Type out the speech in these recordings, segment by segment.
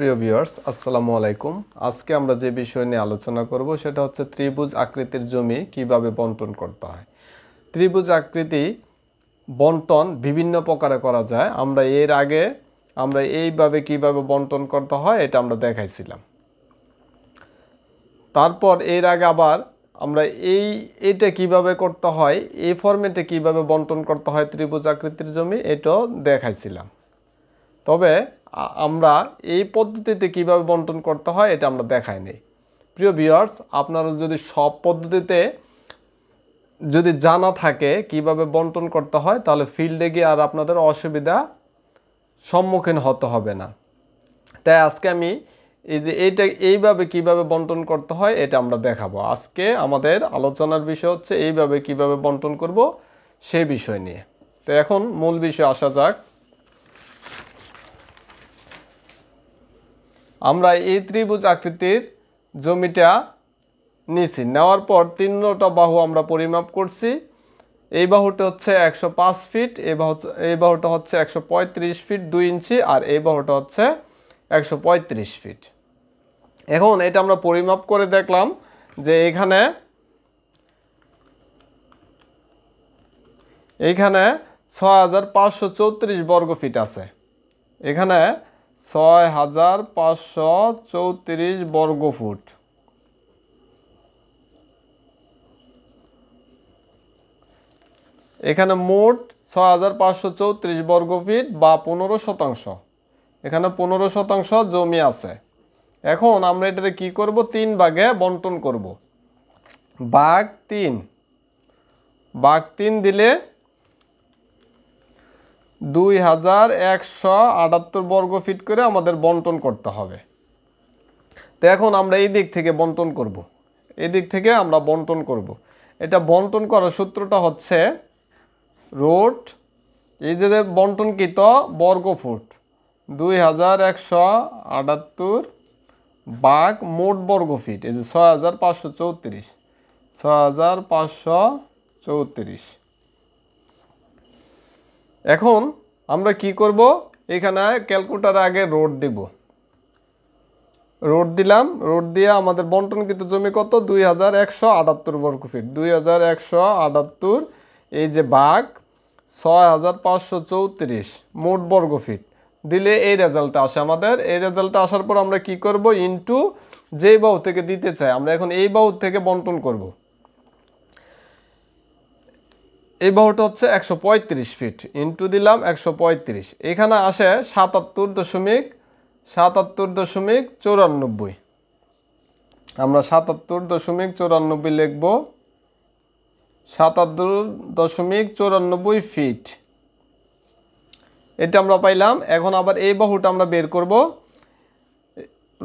প্রিয় ভিউয়ার্স আসসালামু আলাইকুম আজকে আমরা যে বিষয় নিয়ে আলোচনা করব সেটা হচ্ছে ত্রিভুজ আকৃতির জমি কিভাবে বন্টন করতে হয় ত্রিভুজ আকৃতি বন্টন বিভিন্ন প্রকারে করা যায় আমরা এর আগে আমরা এইভাবে কিভাবে বন্টন করতে হয় এটা আমরা দেখাইছিলাম তারপর এর আগে আবার আমরা এই এটা কিভাবে করতে হয় এই ফর্মেটে কিভাবে বন্টন করতে হয় ত্রিভুজ আকৃতির জমি এটাও দেখাইছিলাম তবে আমরা এই পদ্ধতিতে কিভাবে বন্টন করতে হয় এটা আমরা দেখাই নেই প্রিয় ভিওয়ার্স আপনারা যদি সব পদ্ধতিতে যদি জানা থাকে কিভাবে বন্টন করতে হয় তাহলে ফিল্ডে গিয়ে আর আপনাদের অসুবিধা সম্মুখীন হতে হবে না তাই আজকে আমি এই যে এইটা এইভাবে কিভাবে বন্টন করতে হয় এটা আমরা দেখাবো আজকে আমাদের আলোচনার বিষয় হচ্ছে এইভাবে কিভাবে বন্টন করব সে বিষয় নিয়ে তো এখন মূল বিষয় আসা যাক আমরা এই ত্রিভুজ আকৃতির জমিটা নিছি নেওয়ার পর তিনটা বাহু আমরা পরিমাপ করছি এই বাহুটা হচ্ছে একশো পাঁচ ফিট এই বাহু এই বাহুটা হচ্ছে একশো পঁয়ত্রিশ ফিট দুই ইঞ্চি আর এই বাহুটা হচ্ছে একশো পঁয়ত্রিশ ফিট এখন এটা আমরা পরিমাপ করে দেখলাম যে এখানে এইখানে ছ বর্গ ফিট আছে এখানে ছয় হাজার পাঁচশো চৌত্রিশ বর্গফুট এখানে মোট ছয় হাজার পাঁচশো চৌত্রিশ বর্গফিট বা পনেরো শতাংশ এখানে পনেরো শতাংশ জমি আছে এখন আমরা এটাকে কি করব তিন ভাগে বন্টন করব বাঘ তিন বাঘ তিন দিলে দুই হাজার একশো আটাত্তর বর্গ ফিট করে আমাদের বন্টন করতে হবে তো এখন আমরা এই দিক থেকে বন্টন করব। এই দিক থেকে আমরা বন্টন করব। এটা বন্টন করার সূত্রটা হচ্ছে রোড এই যে বন্টনকৃত বর্গ ফুট দুই হাজার একশো আটাত্তর বাঘ মোট বর্গ ফিট এই যে ছয় হাজার পাঁচশো চৌত্রিশ ছয় হাজার পাঁচশো চৌত্রিশ এখন আমরা কি করব এখানে ক্যালকুটার আগে রোড দিব রোড দিলাম রোড দিয়ে আমাদের বন্টনকৃত জমি কত দুই হাজার একশো আটাত্তর বর্গ ফিট দুই হাজার একশো আটাত্তর এই যে বাঘ ছয় হাজার পাঁচশো চৌত্রিশ মোট বর্গ ফিট দিলে এই রেজাল্টটা আসে আমাদের এই রেজাল্টটা আসার পর আমরা কি করব ইনটু যেই বাহু থেকে দিতে চাই আমরা এখন এই বাহু থেকে বন্টন করবো এই বাহুটা হচ্ছে একশো পঁয়ত্রিশ ফিট ইন্টু দিলাম একশো পঁয়ত্রিশ এখানে আসে সাতাত্তর দশমিক সাতাত্তর দশমিক চৌরানব্বই আমরা সাতাত্তর দশমিক চৌরানব্বই লিখব সাতাত্তর দশমিক চৌরানব্বই ফিট এটা আমরা পাইলাম এখন আবার এই বাহুটা আমরা বের করব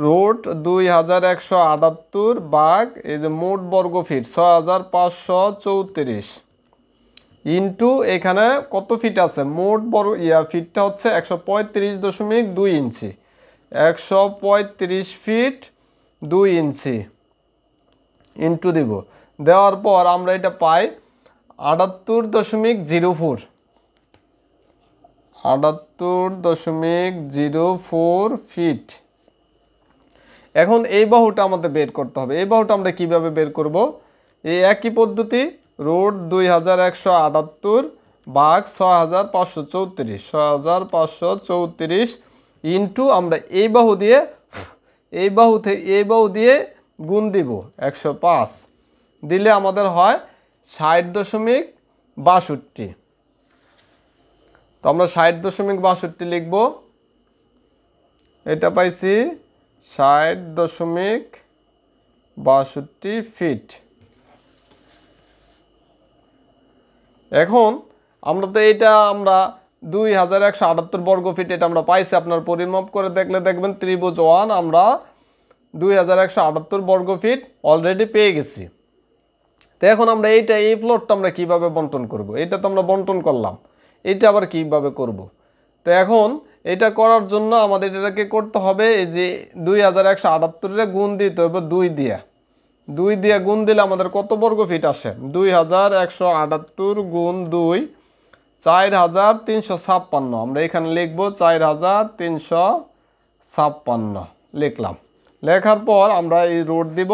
রোড দুই হাজার একশো আটাত্তর বাঘ এই যে মোট বর্গ ফিট ছ হাজার পাঁচশো চৌত্রিশ ইন্টু এখানে কত ফিট আছে মোট বড় ইয়া ফিটটা হচ্ছে একশো পঁয়ত্রিশ দশমিক দুই ইঞ্চি একশো পঁয়ত্রিশ ফিট দুই ইঞ্চি ইন্টু দিব দেওয়ার পর আমরা এটা পাই আটাত্তর দশমিক জিরো ফোর আটাত্তর দশমিক জিরো ফোর ফিট এখন এই বাহুটা আমাদের বের করতে হবে এই বাহুটা আমরা কিভাবে বের করব এই একই পদ্ধতি রুট দুই হাজার একশো আটাত্তর বাঘ ছ হাজার পাঁচশো চৌত্রিশ ছ হাজার পাঁচশো চৌত্রিশ ইন্টু আমরা এই বাহু দিয়ে এই বাহু থেকে এই বাহু দিয়ে গুণ দিব একশো পাঁচ দিলে আমাদের হয় ষাট দশমিক বাষট্টি তো আমরা ষাট দশমিক বাষট্টি লিখব এটা পাইছি ষাট দশমিক বাষট্টি ফিট এখন আমরা তো এটা আমরা দুই হাজার একশো আটাত্তর বর্গ ফিট এটা আমরা পাইছি আপনার পরিমাপ করে দেখলে দেখবেন ত্রিভুজ ওয়ান আমরা দুই হাজার একশো আটাত্তর বর্গ ফিট অলরেডি পেয়ে গেছি তো এখন আমরা এইটা এই প্লটটা আমরা কীভাবে বন্টন করব। এটা তো আমরা বন্টন করলাম এটা আবার কিভাবে করব। তো এখন এটা করার জন্য আমাদের এটাকে করতে হবে এই যে দুই হাজার একশো আটাত্তরে গুণ দিতে হবে দুই দিয়ে দুই দিয়ে গুণ দিলে আমাদের কত বর্গ ফিট আসে দুই হাজার একশো আটাত্তর গুণ দুই চার হাজার তিনশো ছাপ্পান্ন আমরা এখানে লিখব চার হাজার তিনশো ছাপ্পান্ন লিখলাম লেখার পর আমরা এই রোড দিব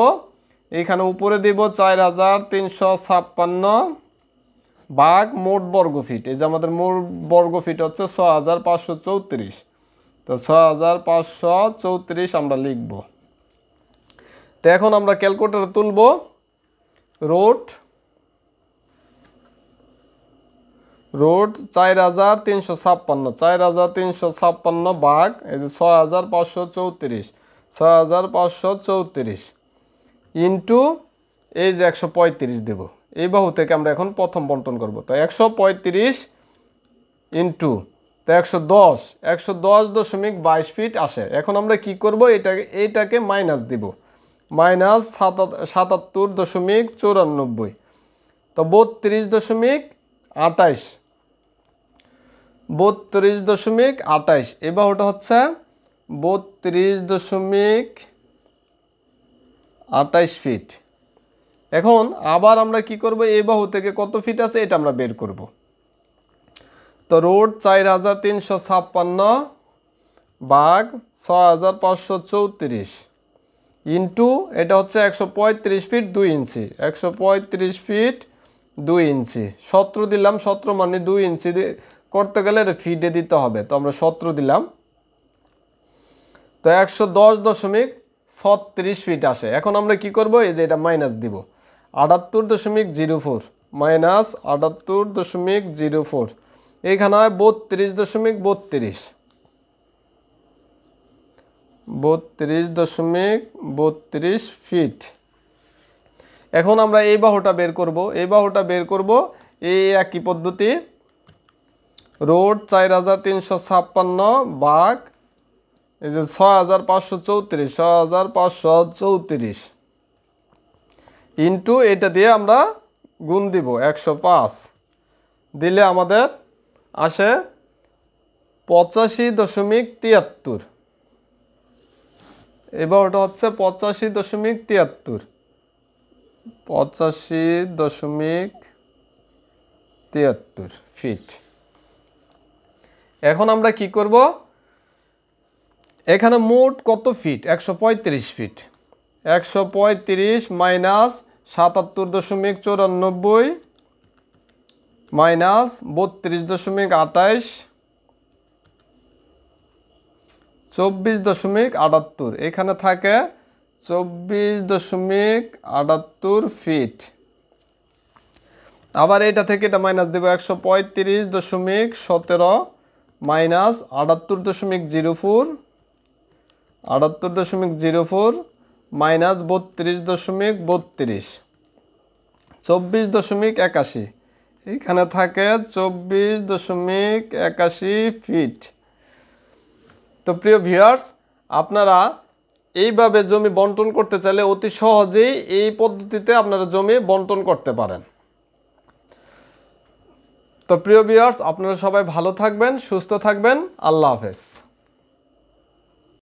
এখানে উপরে দিব চার হাজার তিনশো ছাপ্পান্ন বাঘ মোট বর্গ ফিট এই যে আমাদের মোট বর্গ ফিট হচ্ছে ছ হাজার পাঁচশো চৌত্রিশ তো ছ হাজার পাঁচশো চৌত্রিশ আমরা লিখবো তো এখন আমরা ক্যালকুলেটার তুলব রোড রোড চার হাজার তিনশো ছাপ্পান্ন চার হাজার তিনশো ছাপ্পান্ন বাঘ এই যে ছয় হাজার পাঁচশো চৌত্রিশ ছয় হাজার পাঁচশো চৌত্রিশ ইন্টু এই যে একশো পঁয়ত্রিশ দেব এই বাহু থেকে আমরা এখন প্রথম বন্টন করব তো একশো পঁয়ত্রিশ ইন্টু তো একশো দশ একশো দশ দশমিক বাইশ ফিট আসে এখন আমরা কি করব এটাকে এইটাকে মাইনাস দেবো মাইনাস সাতাত্তর দশমিক চুরানব্বই তো বত্রিশ দশমিক আটাইশ বত্রিশ দশমিক আটাইশ এ বাহুটা হচ্ছে বত্রিশ দশমিক আটাইশ ফিট এখন আবার আমরা কি করব এ বাহু থেকে কত ফিট আছে এটা আমরা বের করব তো রোড চার হাজার তিনশো ছাপ্পান্ন বাঘ ছ হাজার পাঁচশো চৌত্রিশ ইন্টু এটা হচ্ছে একশো ফিট দুই ইঞ্চি একশো পঁয়ত্রিশ ফিট দুই ইঞ্চি সতেরো দিলাম সতেরো মানে দুই ইঞ্চি করতে গেলে এটা ফিটে দিতে হবে তো আমরা সতেরো দিলাম তো একশো দশমিক ছত্রিশ ফিট আসে এখন আমরা কি করব এই যে এটা মাইনাস দিব আটাত্তর দশমিক জিরো ফোর মাইনাস আটাত্তর দশমিক জিরো ফোর এখানে হয় বত্রিশ দশমিক বত্রিশ বত্রিশ দশমিক বত্রিশ ফিট এখন আমরা এই বাহুটা বের করব এই বাহুটা বের করব এই একই পদ্ধতি রোড চার হাজার তিনশো ছাপ্পান্ন বাঘ এই যে ছয় হাজার পাঁচশো চৌত্রিশ ছয় হাজার পাঁচশো চৌত্রিশ ইন্টু এটা দিয়ে আমরা গুণ দিব একশো পাঁচ দিলে আমাদের আসে পঁচাশি দশমিক তিয়াত্তর এবার ওটা হচ্ছে পঁচাশি দশমিক তিয়াত্তর পঁচাশি দশমিক তিয়াত্তর ফিট এখন আমরা কি করব এখানে মোট কত ফিট একশো পঁয়ত্রিশ ফিট একশো পঁয়ত্রিশ মাইনাস সাতাত্তর দশমিক চৌরানব্বই মাইনাস বত্রিশ দশমিক আঠাইশ চব্বিশ দশমিক আটাত্তর এখানে থাকে চব্বিশ দশমিক আটাত্তর ফিট আবার এটা থেকে এটা মাইনাস দেবো একশো পঁয়ত্রিশ দশমিক সতেরো মাইনাস আটাত্তর দশমিক জিরো ফোর আটাত্তর দশমিক জিরো ফোর মাইনাস বত্রিশ দশমিক বত্রিশ চব্বিশ দশমিক একাশি এখানে থাকে চব্বিশ দশমিক একাশি ফিট তো প্রিয় ভিউয়ার্স আপনারা এইভাবে জমি বন্টন করতে চাইলে অতি সহজেই এই পদ্ধতিতে আপনারা জমি বন্টন করতে পারেন তো প্রিয় ভিউয়ার্স আপনারা সবাই ভালো থাকবেন সুস্থ থাকবেন আল্লাহ হাফেজ